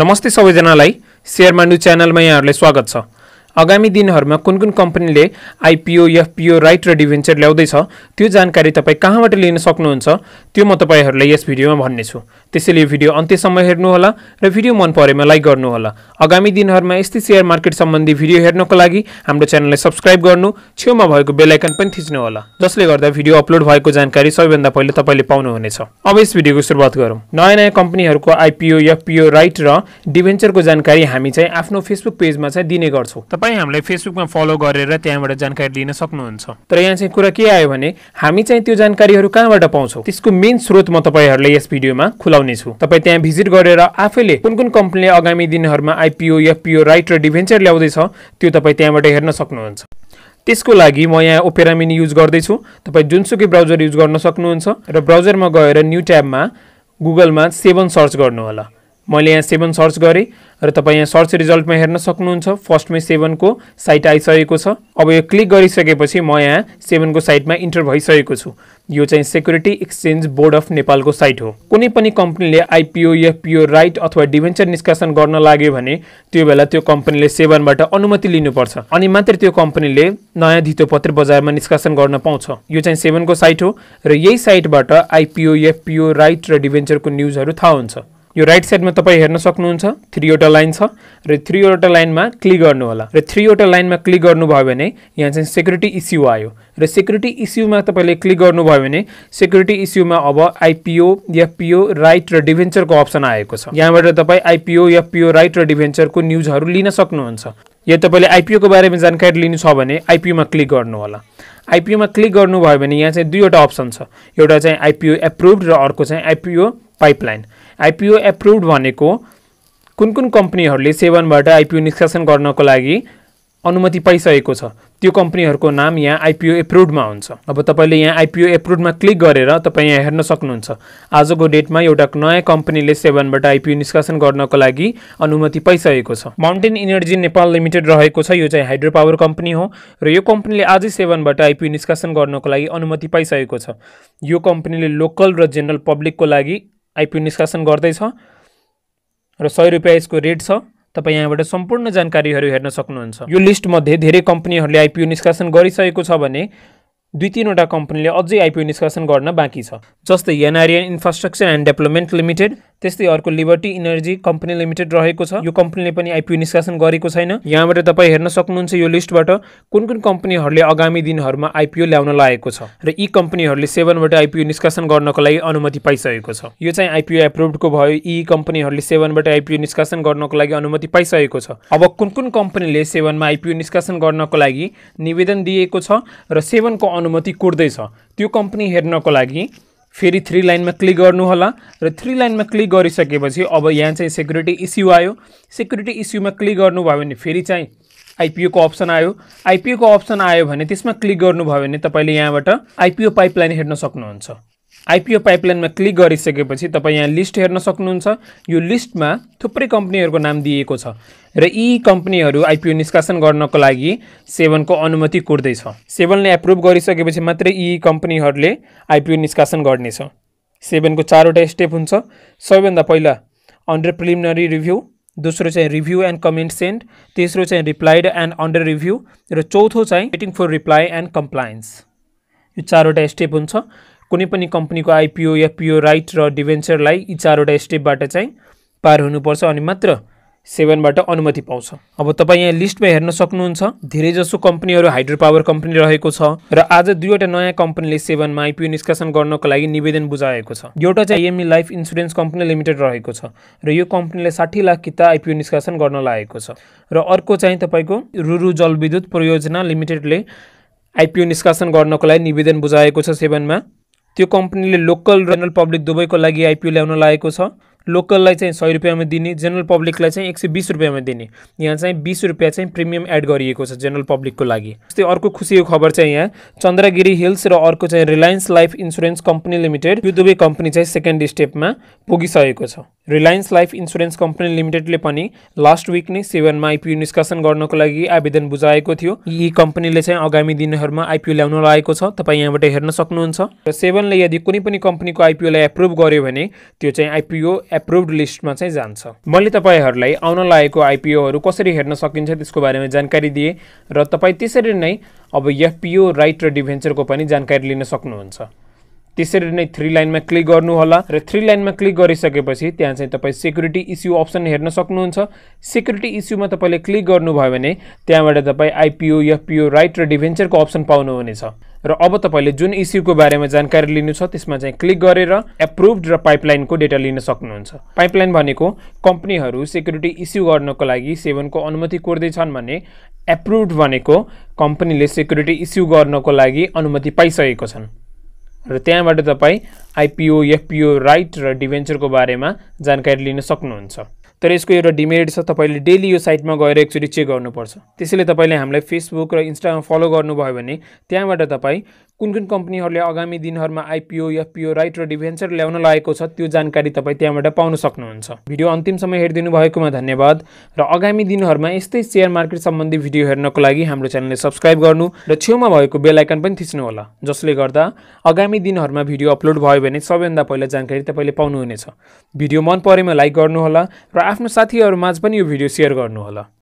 नमस्ते सबैजनालाई सेयर मान्डु च्यानलमा यहाँहरूलाई स्वागत छ आगामी दिनहरूमा कुन कुन कम्पनीले आइपिओ एफपिओ राइट र डिभेन्चर ल्याउँदैछ त्यो जानकारी तपाईँ कहाँबाट लिन सक्नुहुन्छ त्यो म तपाईँहरूलाई यस भिडियोमा भन्नेछु त्यसैले यो भिडियो अन्त्यसम्म हेर्नुहोला र भिडियो मन परेमा लाइक गर्नुहोला आगामी दिनहरूमा यस्तै सेयर मार्केट सम्बन्धी भिडियो हेर्नको लागि हाम्रो च्यानललाई सब्सक्राइब गर्नु छेउमा भएको बेलायकन पनि थिच्नुहोला जसले गर्दा भिडियो अपलोड भएको जानकारी सबैभन्दा पहिला तपाईँले पाउनुहुनेछ अब यस भिडियोको सुरुवात गरौँ नयाँ नयाँ कम्पनीहरूको आइपिओ एफपिओ राइट र डिभेन्चरको जानकारी हामी चाहिँ आफ्नो फेसबुक पेजमा चाहिँ दिने गर्छौँ तपाईँ हामीलाई फेसबुकमा फलो गरेर त्यहाँबाट जानकारी लिन सक्नुहुन्छ तर यहाँ चाहिँ कुरा के आयो भने हामी चाहिँ त्यो जानकारीहरू कहाँबाट पाउँछौँ त्यसको मेन स्रोत म तपाईँहरूलाई यस भिडियोमा खुलाउने छु तपाईँ त्यहाँ भिजिट गरेर आफैले कुन कुन कम्पनीले आगामी दिनहरूमा आइपिओ एफपिओ राइट र डिभेन्चर ल्याउँदैछ त्यो तपाईँ त्यहाँबाट हेर्न सक्नुहुन्छ त्यसको लागि म यहाँ ओपेरा मिनी युज गर्दैछु तपाईँ जुनसुकै ब्राउजर युज गर्न सक्नुहुन्छ र ब्राउजरमा गएर न्यु ट्याबमा गुगलमा सेभन सर्च गर्नुहोला मैले यहाँ सेभेन सर्च गरेँ र तपाईँ यहाँ सर्च रिजल्टमा हेर्न सक्नुहुन्छ फर्स्टमै सेभेनको साइट आइसकेको छ अब यो क्लिक गरिसकेपछि म यहाँ सेभेनको साइटमा इन्टर भइसकेको छु यो चाहिँ सेक्युरिटी एक्सचेन्ज बोर्ड अफ नेपालको साइट हो कुनै पनि कम्पनीले आइपिओ एफपिओ राइट अथवा डिभेन्चर निष्कासन गर्न लाग्यो भने त्यो बेला त्यो कम्पनीले सेभेनबाट अनुमति लिनुपर्छ अनि मात्रै त्यो कम्पनीले नयाँ धितोपत्र बजारमा निष्कासन गर्न पाउँछ यो चाहिँ सेभेनको साइट हो र यही साइटबाट आइपिओ एफपिओ राइट र डिभेन्चरको न्युजहरू थाहा हुन्छ यो राइट साइडमा तपाईँ हेर्न सक्नुहुन्छ थ्रीवटा लाइन छ र थ्रीवटा लाइनमा क्लिक गर्नुहोला र थ्रीवटा लाइनमा क्लिक गर्नुभयो भने यहाँ चाहिँ सेक्युरिटी इस्यु आयो र सेक्युरिटी इस्युमा तपाईँले क्लिक गर्नुभयो भने सेक्युरिटी इस्युमा अब आइपिओ एफपिओ राइट र डिभेन्चरको अप्सन आएको छ यहाँबाट तपाईँ आइपिओ एफपिओ राइट र डिभेन्चरको न्युजहरू लिन सक्नुहुन्छ यदि तपाईँले आइपिओको बारेमा जानकारी लिनु छ भने आइपिओमा क्लिक गर्नु गर्नुहोला आइपिओमा क्लिक गर्नुभयो भने यहाँ चाहिँ दुईवटा अप्सन छ एउटा चाहिँ आइपिओ एप्रुभ र अर्को चाहिँ आइपिओ पाइपलाइन आइपिओ एप्रुभ भनेको कुन कुन कम्पनीहरूले सेवनबाट आइपिओ निष्कासन गर्नको लागि अनुमति पाइसकेको छ त्यो कम्पनीहरूको नाम यहाँ आइपिओ एप्रुभमा हुन्छ अब तपाईँले यहाँ आइपिओ एप्रुभमा क्लिक गरेर तपाईँ यहाँ हेर्न सक्नुहुन्छ आजको डेटमा एउटा नयाँ कम्पनीले सेभेनबाट आइपिओ निष्कासन गर्नको लागि अनुमति पाइसकेको छ माउन्टेन इनर्जी नेपाल लिमिटेड रहेको छ यो चाहिँ हाइड्रो पावर कम्पनी हो र यो कम्पनीले आजै सेभेनबाट आइपिओ निष्कासन गर्नको लागि अनुमति पाइसकेको छ यो कम्पनीले लोकल र जेनरल पब्लिकको लागि आइपिओ निष्कासन गर्दैछ र सय रुपियाँ यसको रेट छ तपाईँ यहाँबाट सम्पूर्ण जानकारीहरू हेर्न सक्नुहुन्छ यो लिस्टमध्ये धेरै कम्पनीहरूले आइपिओ निष्कासन गरिसकेको छ भने दुई तिनवटा कम्पनीले अझै आइपिओ निष्कासन गर्न बाँकी छ जस्तै NRN infrastructure and development limited त्यस्तै अर्को लिबर्टी इनर्जी कम्पनी लिमिटेड रहेको छ यो कम्पनीले पनि आइपिओ निष्कासन गरेको छैन यहाँबाट तपाईँ हेर्न सक्नुहुन्छ यो लिस्टबाट कुन कुन कम्पनीहरूले आगामी दिनहरूमा आइपिओ ल्याउन लागेको छ र यी कम्पनीहरूले सेभेनबाट आइपिओ निष्कासन गर्नको लागि अनुमति पाइसकेको छ यो चाहिँ आइपिओ एप्रुभको भयो यी कम्पनीहरूले सेभेनबाट आइपिओ निष्कासन गर्नको लागि अनुमति पाइसकेको छ अब कुन कुन कम्पनीले सेभेनमा आइपिओ निष्कासन गर्नको लागि निवेदन दिएको छ र सेभेनको अनुमति कुर्दैछ त्यो कम्पनी हेर्नको लागि फेरि थ्री लाइनमा क्लिक गर्नुहोला र थ्री लाइनमा क्लिक गरिसकेपछि अब यहाँ चाहिँ सेक्युरिटी इस्यु आयो सेक्युरिटी इस्युमा क्लिक गर्नुभयो भने फेरि चाहिँ आइपिओको अप्सन आयो आइपिओको अप्सन आयो भने त्यसमा क्लिक गर्नुभयो भने तपाईँले यहाँबाट आइपिओ पाइपलाइन हेर्न सक्नुहुन्छ आइपिओ पाइपलाइनमा क्लिक गरिसकेपछि तपाईँ यहाँ लिस्ट हेर्न सक्नुहुन्छ यो लिस्टमा थुप्रै कम्पनीहरूको नाम दिएको छ र यी कम्पनीहरू आइपिओ निष्कासन गर्नको लागि सेवनको अनुमति कुर्दैछ सेवनले एप्रुभ गरिसकेपछि मात्रै यी कम्पनीहरूले आइपिओ निष्कासन गर्नेछ सेभेनको चारवटा स्टेप हुन्छ सबैभन्दा पहिला अन्डर प्रिलिमिनरी रिभ्यू दोस्रो चाहिँ रिभ्यू एन्ड कमेन्ट सेन्ड तेस्रो चाहिँ रिप्लाइड एन्ड अन्डर रिभ्यू र चौथो चाहिँ waiting for reply and compliance यो चारवटा स्टेप हुन्छ कुनै पनि कम्पनीको आइपिओ एफपिओ राइट र डिभेन्चरलाई यी चारवटा स्टेपबाट चाहिँ पार हुनुपर्छ अनि मात्र सेभेनबाट अनुमति पाउँछ अब तपाईँ यहाँ लिस्टमा हेर्न सक्नुहुन्छ धेरैजसो कम्पनीहरू हाइड्रो पावर कम्पनी रहेको छ र आज दुईवटा नयाँ कम्पनीले सेभेनमा आइपिओ निष्कासन गर्नको लागि निवेदन बुझाएको छ एउटा चाहिँ M E life insurance company limited रहेको छ र यो कम्पनीले साठी लाख किता आइपिओ निष्कासन गर्न लागेको छ र अर्को चाहिँ तपाईँको रुरु जलविद्युत परियोजना लिमिटेडले आइपिओ निष्कासन गर्नको लागि निवेदन बुझाएको छ सेभेनमा त्यो कम्पनीले लोकल जनरल जेनरल पब्लिक दुबईको लागि आइपिओ ल्याउन लागेको छ लोकललाई चाहिँ सय रुपियाँमा दिने जेनरल पब्लिकलाई चाहिँ एक सय बिस रुपियाँमा दिने यहाँ चाहिँ बिस रुपियाँ चाहिँ प्रिमियम एड गरिएको छ जेनरल पब्लिकको लागि जस्तै अर्को खुसीको खबर चाहिँ यहाँ चन्द्रगिरी हिल्स र अर्को चाहिँ Reliance life insurance company limited यो दुवै कम्पनी चाहिँ सेकेन्ड स्टेपमा पुगिसकेको छ रिलायन्स लाइफ इन्सुरेन्स कम्पनी लिमिटेडले पनि लास्ट विक नै सेभेनमा आइपिओ निष्कासन गर्नको लागि आवेदन बुझाएको थियो यी कम्पनीले चाहिँ आगामी दिनहरूमा आइपिओ ल्याउन लागेको छ तपाईँ यहाँबाट हेर्न सक्नुहुन्छ र सेभेनले यदि कुनै पनि कम्पनीको आइपिओलाई एप्रुभ गर्यो भने त्यो चाहिँ आइपिओ एप्रुभ लिस्टमा चाहिँ जान्छ मैले तपाईँहरूलाई आउन लागेको आइपिओहरू कसरी हेर्न सकिन्छ त्यसको बारेमा जानकारी दिएँ र तपाईँ त्यसरी नै अब एफपिओ राइट र डिभेन्चरको पनि जानकारी लिन सक्नुहुन्छ त्यसरी नै थ्री लाइनमा क्लिक गर्नुहोला र थ्री लाइनमा क्लिक गरिसकेपछि त्यहाँ चाहिँ तपाईँ सेक्युरिटी इस्यु अप्सन हेर्न सक्नुहुन्छ सेक्युरिटी इस्युमा तपाईँले क्लिक गर्नुभयो भने त्यहाँबाट तपाईँ आइपिओ एफपिओ राइट र डिभेन्चरको अप्सन पाउनुहुनेछ र अब तपाईँले जुन इस्युको बारेमा जानकारी लिनु छ त्यसमा चाहिँ क्लिक गरेर एप्रुभड र पाइपलाइनको डेटा लिन सक्नुहुन्छ पाइपलाइन भनेको कम्पनीहरू सेक्युरिटी इस्यु गर्नको लागि सेवनको अनुमति कोर्दैछन् भने एप्रुभड भनेको कम्पनीले सेक्युरिटी इस्यु गर्नको लागि अनुमति पाइसकेको छन् र त्यहाँबाट तपाईँ आइपिओ एफपिओ राइट र डिभेन्चरको बारेमा जानकारी लिन सक्नुहुन्छ तर यसको एउटा डिमेरिट छ तपाईँले डेली यो साइटमा गएर एकचोटि चेक गर्नुपर्छ त्यसैले तपाईँले हामीलाई फेसबुक र इन्स्टामा फलो गर्नुभयो भने त्यहाँबाट तपाईँ कुन कुन कम्पनीहरूले आगामी दिनहरूमा आइपिओ एफपिओ राइट र डिभेन्चर ल्याउन लागेको छ त्यो जानकारी तपाईँ त्यहाँबाट पाउन सक्नुहुन्छ भिडियो अन्तिम समय हेरिदिनु भएकोमा धन्यवाद र आगामी दिनहरूमा यस्तै सेयर मार्केट सम्बन्धी भिडियो हेर्नको लागि हाम्रो च्यानलले सब्सक्राइब गर्नु र छेउमा भएको बेलायकन पनि थिच्नुहोला जसले गर्दा आगामी दिनहरूमा भिडियो अपलोड भयो भने सबैभन्दा पहिला जानकारी तपाईँले पाउनुहुनेछ भिडियो मन परेमा लाइक गर्नुहोला र आफ्नो साथीहरूमाझ पनि यो भिडियो सेयर गर्नुहोला